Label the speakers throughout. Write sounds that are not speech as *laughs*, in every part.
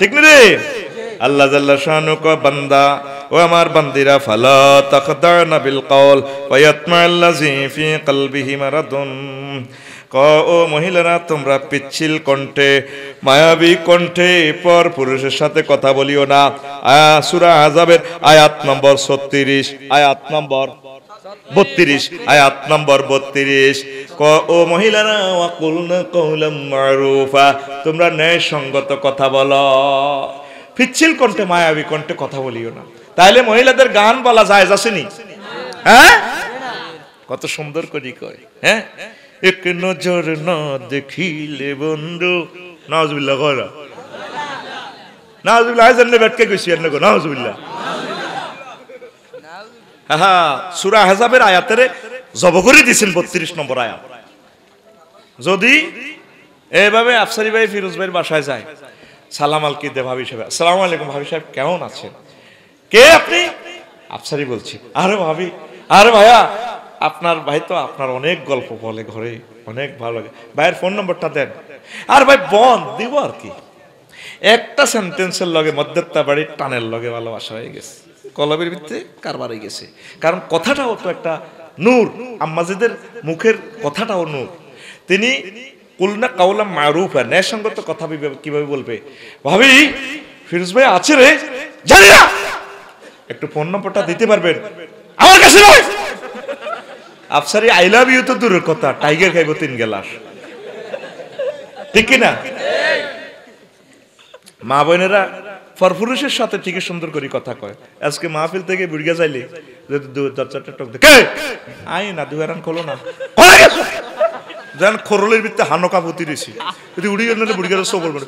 Speaker 1: ঠিক নি আল্লাহ জাল্লা শাহানু ক বান্দা ও আমার বান্দিরা ফালা তাখদানা বিল কল ওয়াতমা আল্লাযী ফি কলবিহি মারাদুন ক ও মহিলারা তোমরা পিচ্ছিল কণ্ঠে মায়াবী কণ্ঠে পর পুরুষের সাথে কথা বলিও না আয়া সুরা আজাবের আয়াত নম্বর ছত্রিশ আয়াত নম্বর বত্রিশ আয়াত নম্বর বত্রিশ ক ও মহিলারা মারুফা তোমরা ন্যায় সঙ্গত কথা বলো ফিচ্ছিল কণ্ঠে মায়াবী কণ্ঠে কথা বলিও না তাহলে মহিলাদের গান বলা যায় আসেনি হ্যাঁ কত সুন্দর করি কয় হ্যাঁ এক নজর না দেখিলে বন্ধু নাজবিল্লা করা নাজবিল্লাহ ব্যাটকে গেছি আর নাজবিল্লাহ হ্যাঁ সুরা হেজাবের আয়াতের জব করে দিয়েছেন বত্রিশ নম্বর আয়াত যদি এভাবে আফসারি ভাই ফিরোজ ভাইয়ের বাসায় যায় সালাম আল কিদে ভাবি সাহেব আসসালামু আলাইকুম ভাবি সাহেব কেমন আছেন কে আপনি আফসারি বলছি আরে ভাবি আরে ভাইয়া আপনার ভাই তো আপনার অনেক গল্প বলে ঘরে অনেক ভালো লাগে ভাইয়ের ফোন নম্বরটা দেন আর ভাই বন দিব আর কি একটা সেন্টেন্সের লগে মধ্যত্তা বাড়ির টানের লগে ভালোবাসা হয়ে গেছে কলবের ভিত্তিতে কারবার হয়ে গেছে কারণ কথাটাও তো একটা নূর আম্মাজিদের মুখের কথাটাও নূর তিনি কুলনা কাউলা মারুফা ন্যায়সঙ্গত কথা কিভাবে বলবে ভাবি ফিরোজ ভাই আছে রে জানি না একটু ফোন নম্বরটা দিতে পারবেন আমার কাছে নয় আফসারি আই লাভ ইউ তো দূরের কথা টাইগার খাইব তিন গেলাস ঠিক কিনা মা বোনেরা ফরফুরুষের সাথে ঠিকই সুন্দর করে কথা কয় আজকে মাহফিল থেকে বুড়িয়া যাইলে যদি দরজাটা টক দেখে আই না দুয়ারান খোলো না যেন খরলের ভিত্তে হানকা পুতি দিছি যদি উড়ি গেলে বুড়িয়া সব বলবো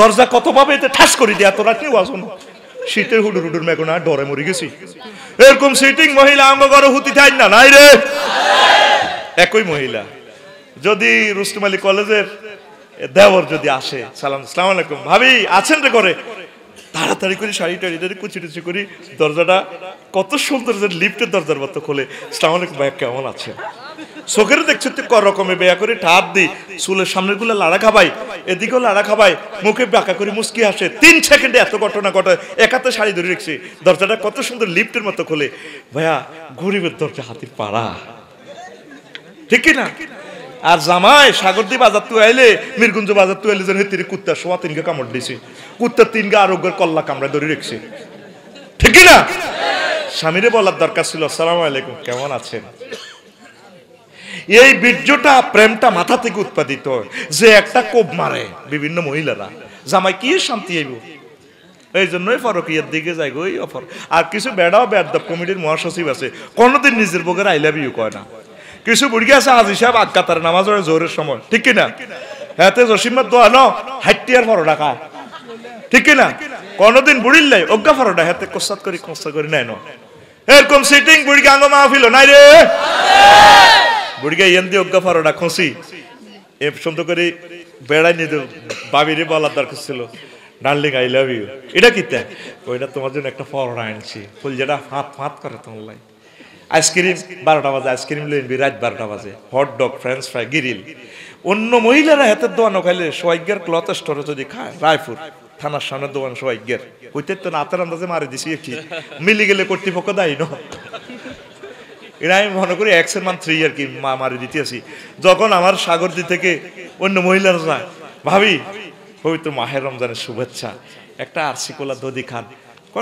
Speaker 1: দরজা কত পাবে এতে ঠাস করে দেয়া তোরা কেউ আসো না শীতের হুডুর হুডুর না ডরে মরে গেছি এরকম সিটিং মহিলা আঙ্গ ঘরে হুতি থাই না নাই রে একই মহিলা যদি আলী কলেজের দেওয়ার যদি আসে সালাম সালাম আলাইকুম ভাবি আছেন রে করে তাড়াতাড়ি করে শাড়ি টাড়ি কুচি টুচি করি দরজাটা কত সুন্দর যে লিফটের দরজার মতো খোলে সালাম আলাইকুম ভাই কেমন আছে চোখের দেখছো তুই কর রকমে বেয়া করে ঠাপ দি চুলের সামনের গুলো লাড়া খাবাই এদিকেও লাড়া খাবাই মুখে বাঁকা করে মুসকি আসে তিন সেকেন্ডে এত ঘটনা ঘটে একাতে শাড়ি ধরে রেখছি দরজাটা কত সুন্দর লিফটের মতো খোলে ভাইয়া গরিবের দরজা হাতির পাড়া ঠিক না আর জামাই সাগরদ্বীপ বাজার তু আইলে মিরগুঞ্জ বাজার তু আইলে যেন তিনি কুত্তা সোয়া তিনকে কামড় দিছে কুত্তার তিনকে আরোগ্যের কল্লা কামড়ে ধরে রেখছে ঠিকই না স্বামীরে বলার দরকার ছিল আসসালাম আলাইকুম কেমন আছেন এই বীর্যটা প্রেমটা মাথা থেকে উৎপাদিত যে একটা কোপ মারে বিভিন্ন মহিলারা জামাই কি শান্তি আইব এই জন্যই ইয়ার দিকে যাই গো অফার আর কিছু বেড়াও বেড় কমিটির মহাসচিব আছে কোনোদিন নিজের বগের আইলাভ ইউ কয় না কিছু বুড়ি আছে আজি সাহেব আগ কাতার নামাজের জোরের সময় ঠিক কিনা হাতে জসিমার দোয়া ন হাইটিয়ার ফরো ডাকা ঠিক কিনা কোনদিন বুড়ির লাই অজ্ঞা ফরো ডা হাতে কসাত করি কষ্ট করি নাই ন এরকম সিটিং আঙ্গো মা মাহফিল নাই রে বুড়িকে এন দিয়ে অজ্ঞা ফরো ডা খসি এ সন্ত করে বেড়াই নিতে বাবিরে বলার দরকার ছিল ডার্লিং আই লাভ ইউ এটা কিতা ওইটা তোমার জন্য একটা ফরোড়া আনছি ফুল যেটা হাত ফাঁত করে তোমার লাই আইসক্রিম বারোটা বাজে আইসক্রিম লইবি রাত বারোটা বাজে hot dog French fry grill অন্য মহিলারা হাতের দোয়ানো খাইলে সোয়াইগের ক্লথ স্টোরে যদি খায় রায়পুর থানার সামনে দোয়ান সোয়াইগের হইতে তো নাতের আন্দাজে মারি দিছি কি মিলে গেলে কর্তৃপক্ষ দায়ী ন এটা আমি মনে করি এক্সের মান থ্রি আর কি মা মারি দিতে আসি যখন আমার সাগরদি থেকে অন্য মহিলারা যায় ভাবি পবিত্র মাহের রমজানের শুভেচ্ছা একটা আরসিকোলা দধি খান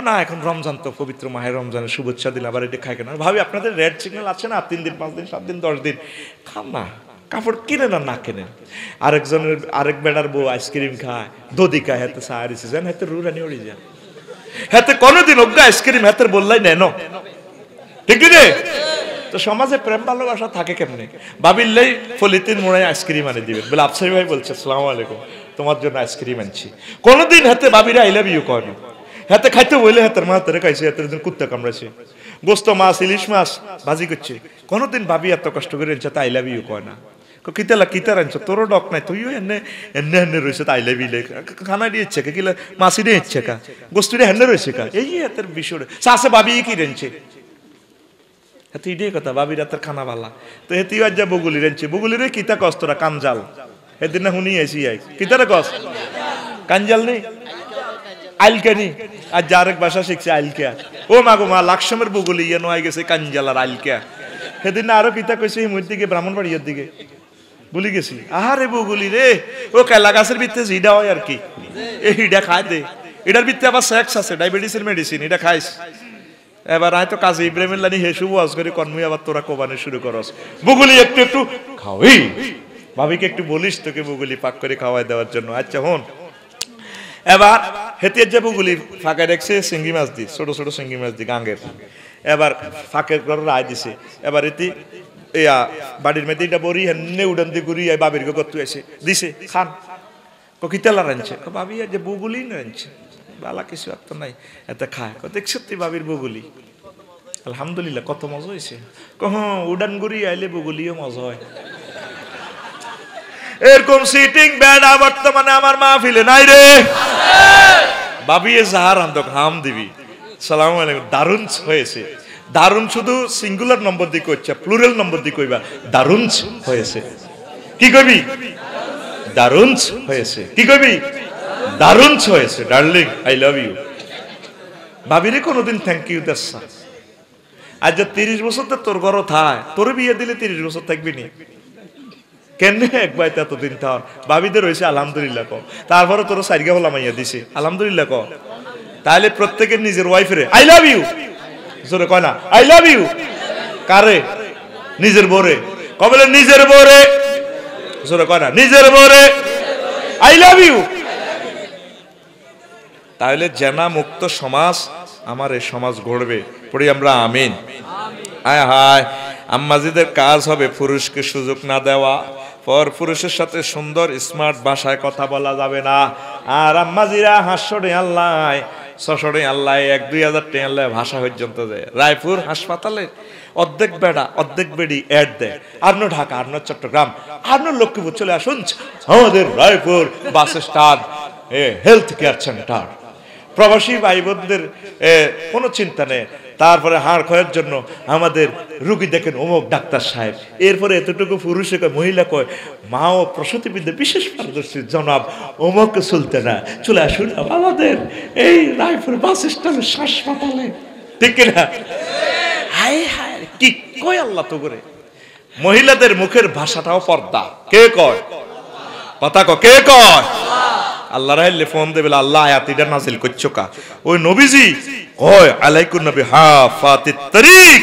Speaker 1: না এখন রমজান তো পবিত্র মাহের রমজানের শুভেচ্ছা দিলে আবার এটা খায় কেন ভাবি আপনাদের রেড সিগন্যাল আছে না তিন দিন পাঁচ দিন সাত দিন দশ দিন খান না কাপড় কিনে না না কেনেন আরেকজনের আরেক বেড়ার বউ আইসক্রিম খায় দধি খায় হেতে সাহারি সিজন হাতে রুরানি ওড়ি যায় হেতে কোনোদিন অজ্ঞ আইসক্রিম হেতে বললাই নেন ঠিক রে তো সমাজে প্রেম ভালোবাসা থাকে কেমনে ভাবিল্লেই ফলিতিন মোড়ায় আইসক্রিম আনে দিবেন বলে আফসারি ভাই বলছে আসসালামু আলাইকুম তোমার জন্য আইসক্রিম আনছি কোনোদিন হাতে বাবিরা আই লাভ ইউ করেন হাতে খাইতে বইলে হাতের মা হাতে খাইছে হাতের জন্য কুত্তা কামড়াইছে গোস্ত মাছ ইলিশ মাছ ভাজি করছে কোনোদিন ভাবি এত কষ্ট করে এনছে তাই লাভ ইউ কয় না কিতালা কিতার আনছো তোরও ডক নাই তুইও এনে এনে এনে রয়েছে তাই লাভ ইলে খানা দিয়ে ইচ্ছে কা কিলা মাছি দিয়ে ইচ্ছে কা দিয়ে হেনে রয়েছে কা এই হাতের বিষয় সাসে ভাবি কি রেঞ্চে হাতে ইডে কথা ভাবি রাতের খানা ভালা তো হেতি আজ যা বগুলি রেঞ্চে বগুলি রে কিতা কষ্টরা কানজাল এদিন না শুনি আইসি আই কিতারে কস কানজাল নেই আইলকানি আর এক ভাষা শিখছে আইলকিয়া ও মাগো মা লাক্সমের বগুলি ইয়ে নয় গেছে কাঞ্জালার আইলকা সেদিন আরো পিতা কইছে এই মধ্যে দিকে ব্রাহ্মণবাড়িয়ার দিকে বলি গেছি আহারে বগুলি রে ও কেলা গাছের ভিতরে জিডা হয় আর কি এই হিডা খায় দে এটার ভিতরে আবার সেক্স আছে ডায়াবেটিসের মেডিসিন এটা খাইস এবার আয় তো কাজী ইব্রাহিম লানি হেসু ওয়াজ করে কনমুই আবার তোরা কোবানে শুরু করস বগুলি একটু একটু খাওয়াই ভাবিকে একটু বলিস তোকে বগুলি পাক করে খাওয়াই দেওয়ার জন্য আচ্ছা হন এবার হেতে যে বুগুলি ফাঁকে দেখছে সিঙ্গি মাছ দি ছোট ছোট সিঙ্গি মাছ দি গাঙ্গের এবার ফাঁকের ঘর রায় দিছে এবার এটি ইয়া বাড়ির মেয়ে এটা বড়ি হেনে উডান দি ঘুরি এই বাবির গো গত্তু এসে দিছে খান কো কিতালা রাঁধছে বাবি যে বুগুলি রাঁধছে বালা কিছু আর তো নাই এতে খায় দেখছে তুই বাবির বুগুলি আলহামদুলিল্লাহ কত মজা হয়েছে কহ হ্যাঁ, উডান ঘুরি আইলে বুগুলিও মজা হয় এরকম সিটিং তো মানে আমার ফিলে নাই রে বাবিয়ে যাহার আন্দক হাম দিবি সালাম আলাইকুম দারুণ হয়েছে দারুন শুধু সিঙ্গুলার নম্বর দিয়ে কইছে প্লুরাল নম্বর দিয়ে কইবা দারুণ হয়েছে কি কবি দারুণ হয়েছে কি কবি দারুণ হয়েছে ডার্লিং আই লাভ ইউ ভাবিরে কোনোদিন থ্যাংক ইউ দাস আজ যে তিরিশ বছর তোর ঘর থায় তোর বিয়ে দিলে তিরিশ বছর থাকবি নি কেন এক বাইতে এতদিন থার ভাবিতে রয়েছে আলহামদুলিল্লাহ ক তারপরে তোর সাইডগা হলাম আইয়া দিছি আলহামদুলিল্লাহ ক তাহলে প্রত্যেকের নিজের ওয়াইফের আই লাভ ইউ জোরে কয় না আই লাভ ইউ কারে নিজের বোরে কবলে নিজের বোরে জোরে কয় না নিজের বোরে আই লাভ ইউ তাহলে জেনা মুক্ত সমাজ আমার এই সমাজ গড়বে পড়ি আমরা আমিন আয় হায় আম্মাজিদের কাজ হবে পুরুষকে সুযোগ না দেওয়া পর পুরুষের সাথে সুন্দর স্মার্ট ভাষায় কথা বলা যাবে না আর আম্মাজিরা হাসড়ে আল্লাহ সশড়ে আল্লাহ এক দুই হাজার টে আল্লাহ ভাষা পর্যন্ত দেয় রায়পুর হাসপাতালে অর্ধেক বেড়া অর্ধেক বেড়ি অ্যাড দেয় আরনো ঢাকা আরনো চট্টগ্রাম আরনো লক্ষ্মীপুর চলে আসুন আমাদের Raipur bus stand health care centre প্রবাসী ভাই বোনদের কোনো চিন্তা নেই তারপরে হাড় ক্ষয়ের জন্য আমাদের রুগী দেখেন অমুক ডাক্তার সাহেব এরপরে এতটুকু পুরুষে কয় মহিলা কয় মা ও প্রসূতিবিদ্যা বিশেষ পারদর্শী জনাব অমুক চলতে না চলে আসুন আমাদের এই রায়পুর বাস স্ট্যান্ড হাসপাতালে ঠিক না হায় হায় কি কয় আল্লাহ তো করে মহিলাদের মুখের ভাষাটাও পর্দা কে কয় কথা কে কয় আল্লাহ রাহলে ফোন দেবে আল্লাহ আয়াতিটা নাজিল করছো কা ওই নবীজি হয় আলাইকুম নবী হা ফাতিত তারিক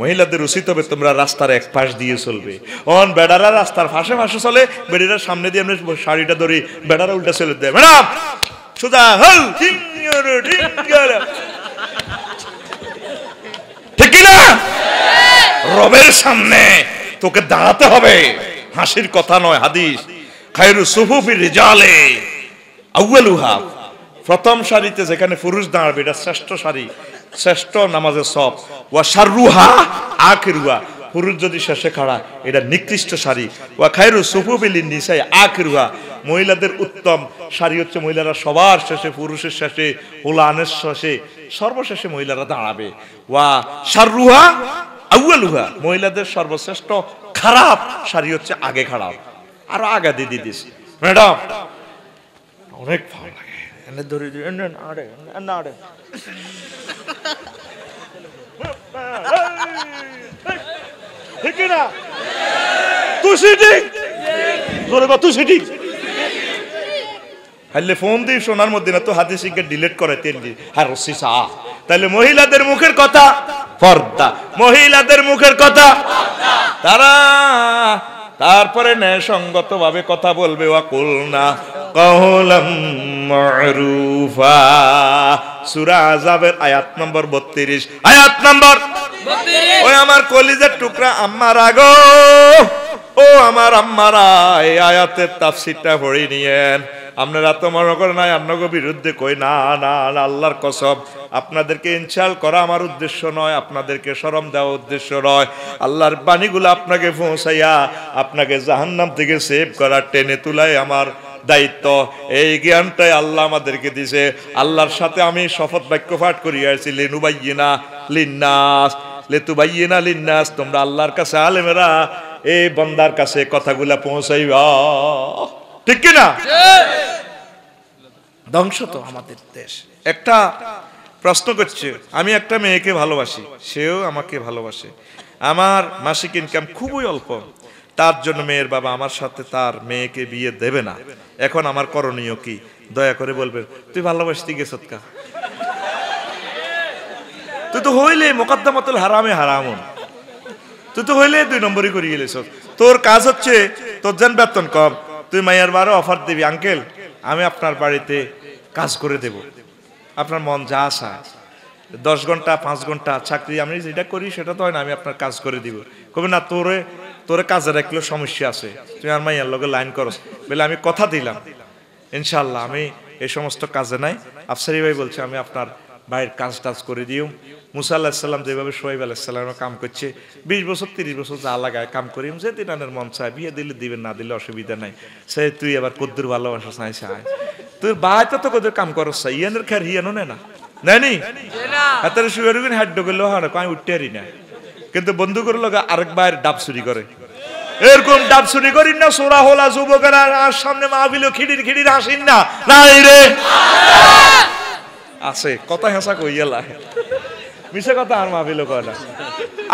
Speaker 1: মহিলাদের উচিত হবে তোমরা রাস্তার এক পাশ দিয়ে চলবে অন বেড়ারা রাস্তার ফাঁসে ফাঁসে চলে বেড়িরা সামনে দিয়ে আমরা শাড়িটা ধরি বেড়ারা উল্টা চলে দেয় ম্যাডাম সুদা হল ঠিক না রবের সামনে তোকে দাঁড়াতে হবে হাসির কথা নয় হাদিস খায়রু সুফুফি রিজালে আউ্বালুহা প্রথম সারিতে যেখানে পুরুষ দাঁড়াবে এটা শ্রেষ্ঠ সারি শ্রেষ্ঠ নামাজের সব ওয়া সারুহা আখেরুহা পুরুষ যদি শেষে খাড়া এটা নিকৃষ্ট শাড়ি ওয়া খায়রু সুফুবিলি নিসাই আখরুহা মহিলাদের উত্তম শাড়ি হচ্ছে মহিলারা সবার শেষে পুরুষের শেষে হোলানের শেষে সর্বশেষে মহিলারা দাঁড়াবে ওয়া সারুহা আউয়ালুহা মহিলাদের সর্বশ্রেষ্ঠ খারাপ শাড়ি হচ্ছে আগে খারাপ আরো আগে দিয়ে দিস ম্যাডাম অনেক ভালো লাগে এনে ধরে নাড়ে নাড়ে ঠিক তুই ঠিক ঠিক হাইলে ফোন দিয়ে শোনার মধ্যে না তো হাতে শিখে ডিলেট করে তেল দিয়ে হ্যাঁ রসি সাহ তাহলে মহিলাদের মুখের কথা ফর্দা মহিলাদের মুখের কথা তারা তারপরে ভাবে কথা বলবে অকুল না কহলাম সুরা আজাবের আয়াত নম্বর বত্রিশ আয়াত নম্বর ওই আমার কলিজের টুকরা আম্মার আগ ও আমার আম্মারা এই আয়াতের তাফসিটা ভরে নিয়েন আপনারা তো মনে করেন নাই আপনাকে বিরুদ্ধে কই না না আল্লাহর কসব আপনাদেরকে ইনশাল করা আমার উদ্দেশ্য নয় আপনাদেরকে সরম দেওয়া উদ্দেশ্য নয় আল্লাহর বাণীগুলো আপনাকে পৌঁছাইয়া আপনাকে জাহান্নাম থেকে সেভ করা টেনে তুলাই আমার দায়িত্ব এই জ্ঞানটাই আল্লাহ আমাদেরকে দিছে আল্লাহর সাথে আমি শপথ বাক্য পাঠ করিয়াছি বাইয়া লিন্নাস লেতু বাইয়া লিন্নাস তোমরা আল্লাহর কাছে আলেমেরা এই বন্দার কাছে কথাগুলা পৌঁছাইবা ঠিক কিনা ধ্বংস তো আমাদের দেশ একটা প্রশ্ন করছে আমি একটা মেয়েকে ভালোবাসি সেও আমাকে ভালোবাসে আমার মাসিক ইনকাম খুবই অল্প তার জন্য মেয়ের বাবা আমার সাথে তার মেয়েকে বিয়ে দেবে না এখন আমার করণীয় কি দয়া করে বলবেন তুই ভালোবাসতে গেছ কা তুই তো হইলে মোকাদ্দামাতুল হারামে হারামন তুই তো হইলে দুই নম্বরই করিয়ে গেলেছ তোর কাজ হচ্ছে তোর যেন বেতন কম তুই মাইয়ার বারো অফার দিবি আঙ্কেল আমি আপনার বাড়িতে কাজ করে দেব আপনার মন যা আসা দশ ঘন্টা পাঁচ ঘন্টা চাকরি আমি যেটা করি সেটা তো হয় না আমি আপনার কাজ করে দিব কবি না তোরে তোরে কাজের একগুলো সমস্যা আছে তুমি আর মাইয়ার লোকের লাইন করো বলে আমি কথা দিলাম ইনশাল্লাহ আমি এই সমস্ত কাজে নাই আফসারি ভাই বলছে আমি আপনার ভাইয়ের কাজ টাজ করে দিও মুসা আল্লাহ সাল্লাম যেভাবে সোহাইব আলাহিসাল্লামও কাম করছে বিশ বছর তিরিশ বছর যা লাগায় কাম করি যে মন চায় বিয়ে দিলে দিবেন না দিলে অসুবিধা নাই সে তুই আবার কদ্দুর ভালোবাসা চাই চায় তুই বাই তো কদ্দুর কাম করস চাই ইয়ানের খেয়ার হিয়ানো নেয় না নেয়নি হাতের শুয়ে রুগীন হাড্ড করলেও হয় না আমি উঠতে পারি না কিন্তু বন্ধু করে লোক আরেক বাইর ডাব চুরি করে এরকম ডাব চুরি করি না সোরা হোলা যুবকেরা আর সামনে বিলো খিড়ির খিড়ির হাসিন না নাই রে আছে কথা হেঁচা কইয়ালা মিশে কথা আর মাহফিল কয় না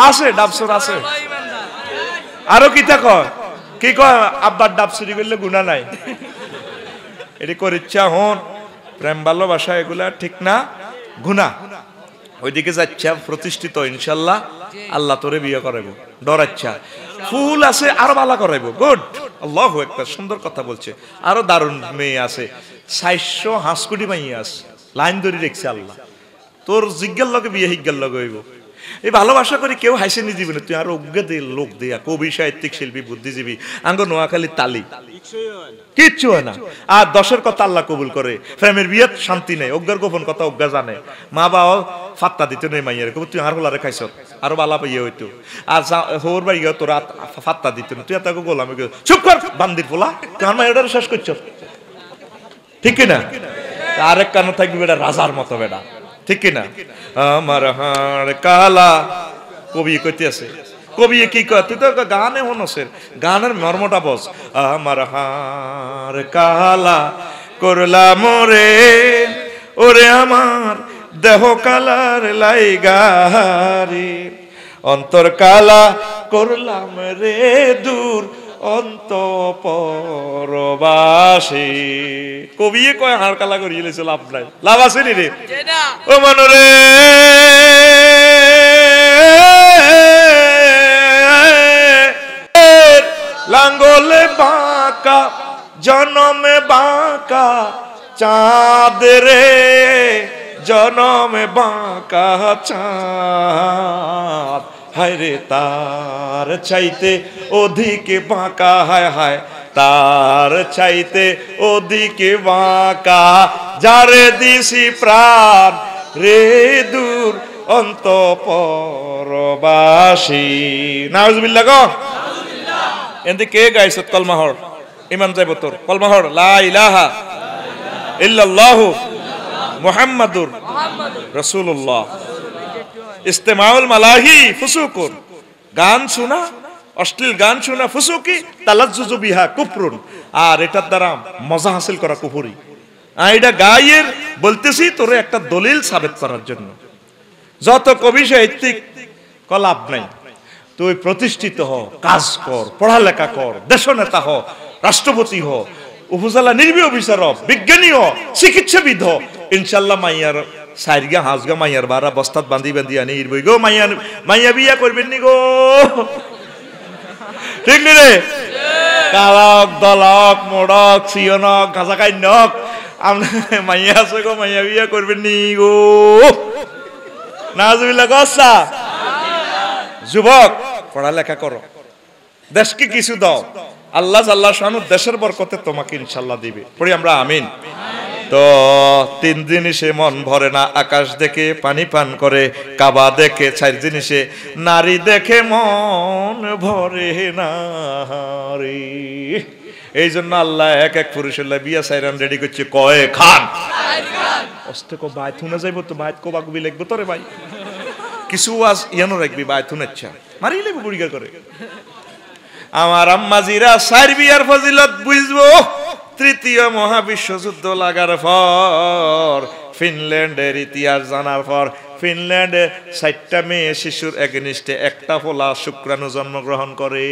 Speaker 1: আছে ডাবসুর আছে আরো কিতা কয় কি কয় আব্বার ডাব চুরি করলে গুণা নাই এটি ইচ্ছা হন প্রেম ভালোবাসা এগুলা ঠিক না গুণা ওইদিকে যাচ্ছা প্রতিষ্ঠিত ইনশাল্লাহ আল্লাহ তোরে বিয়ে করাইব ডরাচ্ছা ফুল আছে আরো ভালো করাইব গুড আল্লাহ একটা সুন্দর কথা বলছে আরো দারুণ মেয়ে আছে সাইশো হাঁসকুটি মাইয়া আছে লাইন ধরে রেখছে আল্লাহ তোর জিজ্ঞার লগে বিয়ে হিজ্ঞার লগে হইব এই ভালোবাসা করে কেউ হাসেনি জীবনে তুই আর অজ্ঞে দে লোক দিয়া কবি সাহিত্যিক শিল্পী বুদ্ধিজীবী আঙ্গ নোয়াখালী তালি কিচ্ছু হয় না আর দশের কথা আল্লাহ কবুল করে প্রেমের বিয়ে শান্তি নেই অজ্ঞার গোপন কথা অজ্ঞা জানে মা বা ফাত্তা দিতে নেই মাইয়ের কবু তুই আর হোলারে খাইছ আরো বালা পাইয়ে হইতো আর হোর বাড়ি গিয়ে তোর ফাত্তা দিত না তুই তাকে গোলামে চুপ কর বান্দির পোলা তুই আমার মায়ের শেষ করছ ঠিক না আরেক কানে থাকবি বেটা রাজার মতো বেটা ঠিক কিনা আমার হাড় কালা কবি কইতে আছে কবি কি কয় তুই তো গানে হনসের গানের মর্মটা বস আমার হাড় কালা করলা মরে ওরে আমার দেহ কালার লাইগারে অন্তর কালা করলাম রে দূর অন্তপরবাসী কবিয়ে কয় হাড় কালা করিয়ে লেছে লাভ নাই লাভ আছে নি রে ও মনরে লাঙ্গলে বাঁকা জনমে বাঁকা চাঁদ রে জনমে বাঁকা চাঁদ হায় রে তার চাইতে অধিক বাঁকা হায় হায় তার চাইতে ওদিকে বাঁকা যারে দিছি প্রাণ রে দূর অন্ত পরবাসী নাউজবিল্লা গো এতে কে গাইছে কলমাহর ইমান যাইব তোর কলমাহর লা ইলাহা ইল্লাল্লাহু মুহাম্মাদুর রাসূলুল্লাহ ইস্তেমাউল মালাহি ফুসুকুন গান শোনা অশ্লীল গান শোনা ফুসুকি তালাজ্জুজু বিহা আর এটার দ্বারা মজা হাসিল করা কুফুরি আর এটা গায়ের বলতেছি তোর একটা দলিল সাবেত করার জন্য যত কবি সাহিত্যিক কলাপ নাই তুই প্রতিষ্ঠিত হ কাজ কর পড়ালেখা কর দেশ নেতা হ রাষ্ট্রপতি হ উপজেলা নির্বি বিজ্ঞানী বিজ্ঞানীও চিকিৎসাবিদ ইনশাল্লাহ মাইয়ার সাইরগা হাঁসগা মাইয়ার বারা বস্তাত বান্ধি বান্ধি আনি ইরবই গো মাইয়ার মাইয়া বিয়া করবেন নি গো ঠিক নি রে কালক দলক মোড়ক সিয়নক গাঁজা কাইনক আমরা মাইয়া আছে গো মাইয়া বিয়া করবেন নি গো নাজবিল্লা গসা আচ্ছা। যুবক পড়ালেখা করো দেশকে কিছু দাও আল্লাহ আল্লাহ শাহানু দেশের বরকতে তোমাকে ইনশাল্লাহ দিবে পড়ি আমরা আমিন তো তিন জিনিসে মন ভরে না আকাশ দেখে পানি পান করে কাবা দেখে চার জিনিসে নারী দেখে মন ভরে না এই জন্য আল্লাহ এক এক পুরুষের বিয়া সাইরান রেডি করছে কয়ে খান অস্তে কো বাই থুনে যাইব তো বাইত কো বাকবি লাগবে তোরে ভাই কিছু আজ ইয়ানো রাখবি বাই থুনে ইচ্ছা মারি লাগবে বুড়িগা করে আমার আম্মাজিরা সার্বিয়ার ফজিলত বুঝবো তৃতীয় মহাবিশ্বযুদ্ধ লাগার পর ফিনল্যান্ডের ইতিহাস জানার পর ফিনল্যান্ডে ষাটটা মেয়ে শিশুর একনিষ্ঠে একটা ফোলা শুক্রাণু জন্মগ্রহণ করে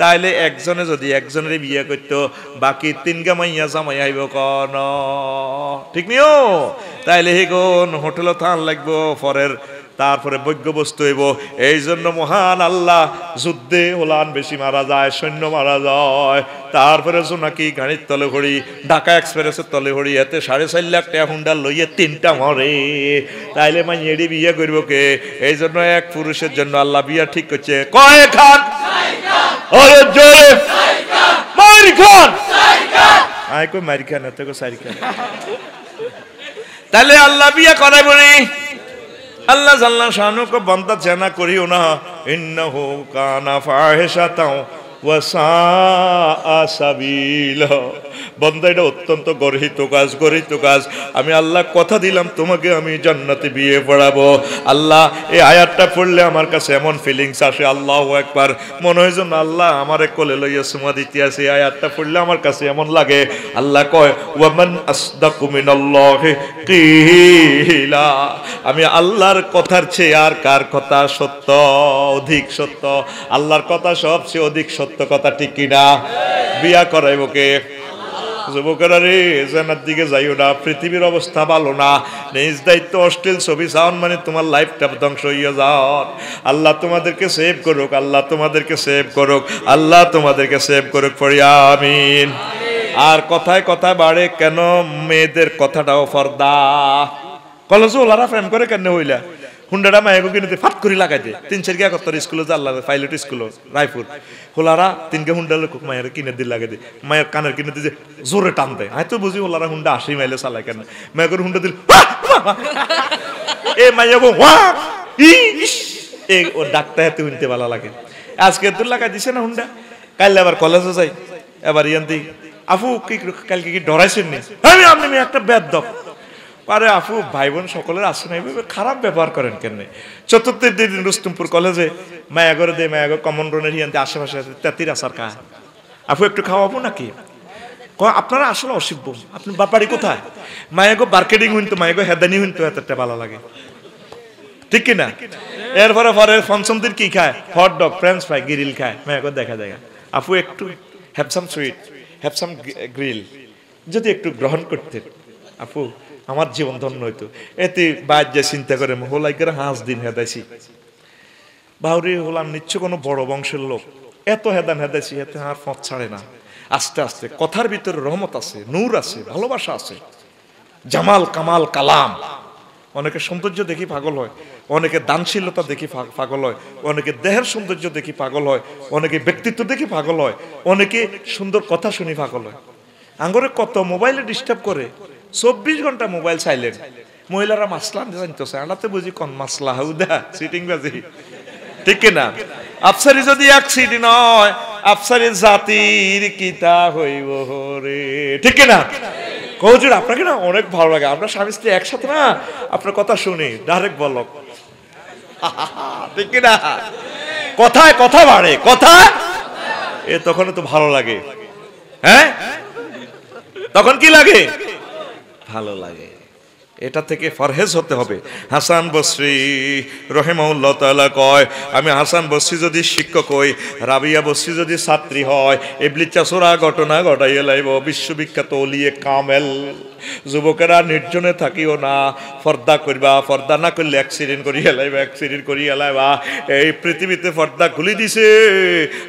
Speaker 1: তাইলে একজনে যদি একজনের বিয়ে করত বাকি তিনগা মাইয়া জামাই আইব কন ঠিক নিও তাইলে হেগন হোটেলও থান লাগবো পরের তারপরে বস্তু হইব এই জন্য মহান আল্লাহ যুদ্ধে হোলান বেশি মারা যায় সৈন্য মারা যায় তারপরে নাকি গাড়ির তলে ঘড়ি ঢাকা এক্সপ্রেসের তলে ঘড়ি এতে সাড়ে চার লাখ টাকা হুন্ডা লইয়ে তিনটা মরে তাইলে মাই এড়ি বিয়ে করবো কে এই জন্য এক পুরুষের জন্য আল্লাহ বিয়া ঠিক করছে কয় খান মারি খান আয় কই মারি খান এত কো সারি খান তাহলে আল্লাহ বিয়া করাইবনি अल्लाह जल्ला शाह को बंदा जना करियो ना इन हो काना फाहिशाता वसा सबील বন্ধা এটা অত্যন্ত গর্হিত কাজ গর্হিত কাজ আমি আল্লাহ কথা দিলাম তোমাকে আমি জান্নাতে বিয়ে পড়াবো আল্লাহ এই আয়াতটা পড়লে আমার কাছে এমন ফিলিংস আসে আল্লাহ একবার মনে হয় যেন আল্লাহ আমার কোলে লইয়া সুমা দিতে আসে এই আয়াতটা পড়লে আমার কাছে এমন লাগে আল্লাহ কয় ওয়ামান আসদাকুমিনাল্লাহি কিলা আমি আল্লাহর কথার চেয়ে আর কার কথা সত্য অধিক সত্য আল্লাহর কথা সবচেয়ে অধিক সত্য কথা ঠিক কিনা বিয়া করাইব কে যুবকেরা রে জানার দিকে যাইও না পৃথিবীর অবস্থা ভালো না নিজ দায়িত্ব অস্ট্রেল ছবি সাউন্ড মানে তোমার লাইফটা ধ্বংস হইয়া যাও আল্লাহ তোমাদেরকে সেভ করুক আল্লাহ তোমাদেরকে সেভ করুক আল্লাহ তোমাদেরকে সেভ করুক ফরিয়া আমিন আর কথায় কথায় বাড়ে কেন মেয়েদের কথাটাও ফর্দা কলেজ ওলারা প্রেম করে কেন হইলা হুন্ডাটা মায়াগো কিনতে ফাট করে লাগাই দে তিন চার গিয়া কত্তর স্কুলে জাল্লা পাইলট স্কুল রায়পুর হোলারা তিনকে হুন্ডা লোক মায়ের কিনে দিয়ে লাগাই দে মায়ের কানের কিনে দিয়ে জোরে টান দেয় হয়তো বুঝি হোলারা হুন্ডা আসি মাইলে চালাই কেন করে হুন্ডা দিল এ মাইয়া বউ এ ও ডাক্তার হাতে শুনতে ভালো লাগে আজকে তো লাগাই দিছে না হুন্ডা কাল আবার কলেজে যাই এবার ইয়ান্তি আফু কি কালকে কি ডরাইছেন নি হ্যাঁ, আমি আপনি একটা বেদ দক আরে আপু ভাই বোন সকলের আসে না এইভাবে খারাপ ব্যবহার করেন কেন চতুর্থের দিন রুস্তুমপুর কলেজে মায়াগর দে মায়াগর কমন রোনের হিয়ান্তে আশেপাশে আছে তেতির আসার কাহ আপু একটু খাওয়াবো নাকি আপনারা আসলে অসিব্য আপনি বাপারি কোথায় মায়াগো বার্কেটিং হইন তো মায়াগো হেদানি হইন তো এতটা ভালো লাগে ঠিক কিনা এরপরে পরে পঞ্চম দিন কি খায় hot dog French fry grill খায় মায়াগো দেখা দেখা আপু একটু হ্যাপসাম সুইট হ্যাপসাম গ্রিল যদি একটু গ্রহণ করতেন আপু আমার জীবন ধন্য হইতো এতে বাদ যে চিন্তা করে হোলাই করে হাঁস দিন হেদাইছি বাউরি হলাম নিচ্ছ কোনো বড় বংশের লোক এত হেদান হেদাইছি এতে আর পথ ছাড়ে না আস্তে আস্তে কথার ভিতরে রহমত আছে নূর আছে ভালোবাসা আছে জামাল কামাল কালাম অনেকে সৌন্দর্য দেখি পাগল হয় অনেকে দানশীলতা দেখি পাগল হয় অনেকে দেহের সৌন্দর্য দেখি পাগল হয় অনেকে ব্যক্তিত্ব দেখি পাগল হয় অনেকে সুন্দর কথা শুনি পাগল হয় আঙ্গরে কত মোবাইলে ডিস্টার্ব করে চব্বিশ ঘন্টা মোবাইল চাইলেন মহিলারা মাসলাম আনতে আনাতে বুঝি কন মাসলা হাউদা সিটিং বাজি ঠিক না আফসারি যদি এক সিট নয় আফসারি জাতির কিতা হইব রে ঠিক না কৌজুর আপনাকে না অনেক ভালো লাগে আমরা স্বামী স্ত্রী একসাথে না আপনার কথা শুনি ডাইরেক্ট বলক *laughs* ঠিক না কথায় কথা বাড়ে কথা এ তখন তো ভালো লাগে হ্যাঁ তখন কি লাগে ভালো লাগে এটা থেকে ফরহেজ হতে হবে হাসান বসরি রহেমাউল্লাহ তালা কয় আমি হাসান বসরি যদি শিক্ষক হই রাবিয়া বসরি যদি ছাত্রী হয় এবলি চাষরা ঘটনা ঘটাইয়ে লাইব বিশ্ববিখ্যাত অলিয়ে কামেল যুবকেরা নির্জনে থাকিও না ফর্দা করবা ফর্দা না করলে অ্যাক্সিডেন্ট করিয়ে লাইবা অ্যাক্সিডেন্ট করিয়ে লাইবা এই পৃথিবীতে ফর্দা খুলি দিছে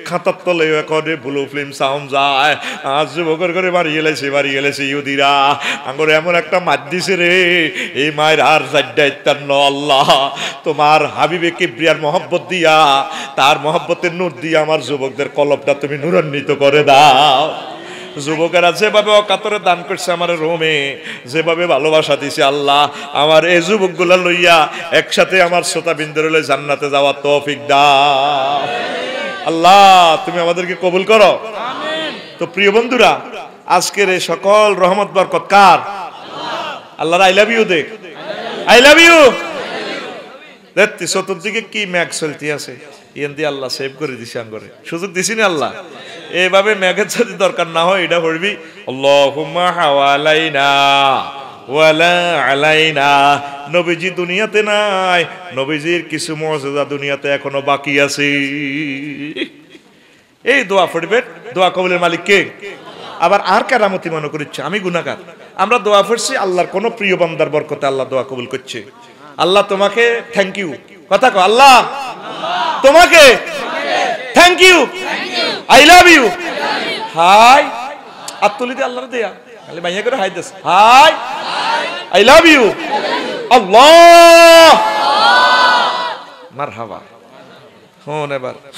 Speaker 1: খাতার তলে এখন ব্লু ফিল্ম সাউন্ড যায় আজ যুবকের করে মারিয়ে লাইছে মারিয়ে লাইছে ইউদিরা আঙ্গুর এমন একটা মাত দিছে রে এই মায়ের আর জাড্ডাইতার আল্লাহ তোমার হাবিবে কিবরিয়ার মহব্বত দিয়া তার মহব্বতের নূর দিয়া আমার যুবকদের কলপটা তুমি নুরান্বিত করে দাও যুবকেরা যেভাবে অকাতরে দান করছে আমার রোমে যেভাবে ভালোবাসা দিছে আল্লাহ আমার এই যুবকগুলা লইয়া একসাথে আমার শ্রোতাবিন্দুর লই জান্নাতে যাওয়ার তৌফিক দাও আল্লাহ তুমি আমাদেরকে কবুল করো তো প্রিয় বন্ধুরা আজকের এই সকল রহমত বরকত কার আল্লাহর আই লাভ ইউ দেখ আই লাভ ইউ দেখতে চতুর্দিকে কি ম্যাগ চলতি আছে ইয়ান দিয়ে আল্লাহ সেভ করে দিছি আঙ্গরে সুযোগ দিছি না আল্লাহ এইভাবে ম্যাগের যদি দরকার না হয় এটা পড়বি আল্লাহুম্মা হাওয়ালাইনা ওয়ালা আলাইনা নবীজি দুনিয়াতে নাই নবীজির কিছু মর্যাদা দুনিয়াতে এখনো বাকি আছে এই দোয়া পড়বেন দোয়া কবুলের মালিক কে আবার আর কারামতি মনে করেছে আমি গুণাকার আমরা দোয়া পড়ছি আল্লাহর কোনো প্রিয় বান্দার বরকতে আল্লাহ দোয়া কবুল করছে আল্লাহ তোমাকে থ্যাংক ইউ কথা কো আল্লাহ তোমাকে thank you I love you hi আর দিয়ে আল্লাহর দেয়া খালি মাইয়া করে হাই দেস হাই আই লাভ ইউ আল্লাহ মার হাবা হন এবার